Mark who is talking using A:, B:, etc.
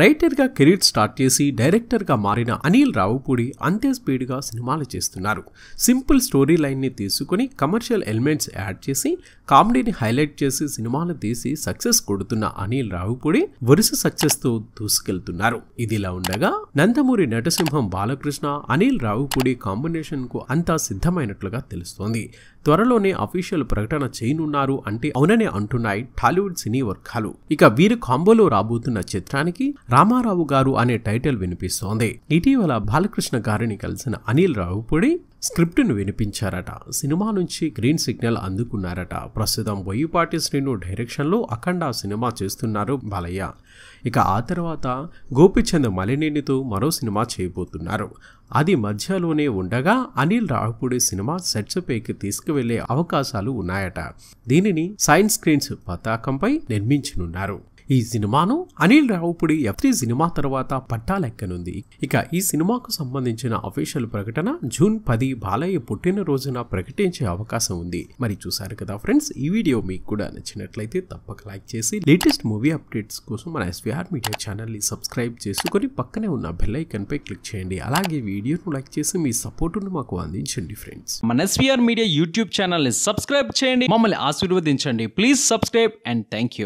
A: రైటర్గా career start చేసి డైరెక్టర్గా మారిన అనిల్ రావుపూడి అంతే స్పీడ్గా సినిమాలు చేస్తున్నారు సింపుల్ స్టోరీ లైన్ని తీసుకుని కమర్షియల్ ఎలిమెంట్స్ యాడ్ చేసి కామెడీని హైలైట్ చేసి సినిమాలు తీసి సక్సెస్ కొడుతున్న అనిల్ రావుపూడి వరుస సక్సెస్తో దూసుకెళ్తున్నారు ఇదిలా ఉండగా నందమూరి నటసింహం బాలకృష్ణ అనిల్ రావుపూడి కాంబినేషన్కు అంతా సిద్ధమైనట్లుగా తెలుస్తోంది త్వరలోనే అఫీషియల్ ప్రకటన చేయనున్నారు అంటే అవుననే అంటున్నాయి టాలీవుడ్ సినీ వర్గాలు ఇక వీరు కాంబోలో రాబోతున్న చిత్రానికి రామారావు గారు అనే టైటిల్ వినిపిస్తోంది ఇటీవల బాలకృష్ణ గారిని కలిసిన అనిల్ రావుపూడి స్క్రిప్ట్ను వినిపించారట సినిమా నుంచి గ్రీన్ సిగ్నల్ అందుకున్నారట ప్రస్తుతం బొయ్యిపాటి శ్రీను డైరెక్షన్లో అఖండ సినిమా చేస్తున్నారు బాలయ్య ఇక ఆ తర్వాత గోపిచంద్ మలినేనితో మరో సినిమా చేయబోతున్నారు అది మధ్యలోనే ఉండగా అనిల్ రావుపూడి సినిమా సెట్స్ పేకి తీసుకువెళ్లే అవకాశాలు ఉన్నాయట దీనిని సైన్స్ స్క్రీన్స్ పతాకంపై నిర్మించనున్నారు ఈ సినిమాను అనిల్ రావుపుడి ఎఫ్ త్రీ సినిమా తర్వాత పట్టాలెక్కనుంది ఇక ఈ సినిమాకు సంబంధించిన అఫీషియల్ ప్రకటన జూన్ పది బాలయ్య పుట్టినరోజున ప్రకటించే అవకాశం ఉంది మరి చూసారు కదా ఫ్రెండ్స్ ఈ వీడియో మీకు కూడా నచ్చినట్లయితే తప్పక లైక్ చేసి లేటెస్ట్ మూవీ అప్డేట్స్ కోసం మన ఎస్విఆర్ మీడియా ఛానల్ని సబ్స్క్రైబ్ చేసుకుని పక్కనే ఉన్న బెల్ పై క్లిక్ చేయండి అలాగే వీడియోను లైక్ చేసి మీ సపోర్టును మాకు అందించండి ఫ్రెండ్స్ మన ఎస్విఆర్ మీడియా యూట్యూబ్ ఛానల్ని సబ్స్క్రైబ్ చేయండి మమ్మల్ని ఆశీర్వదించండి please subscribe and thank you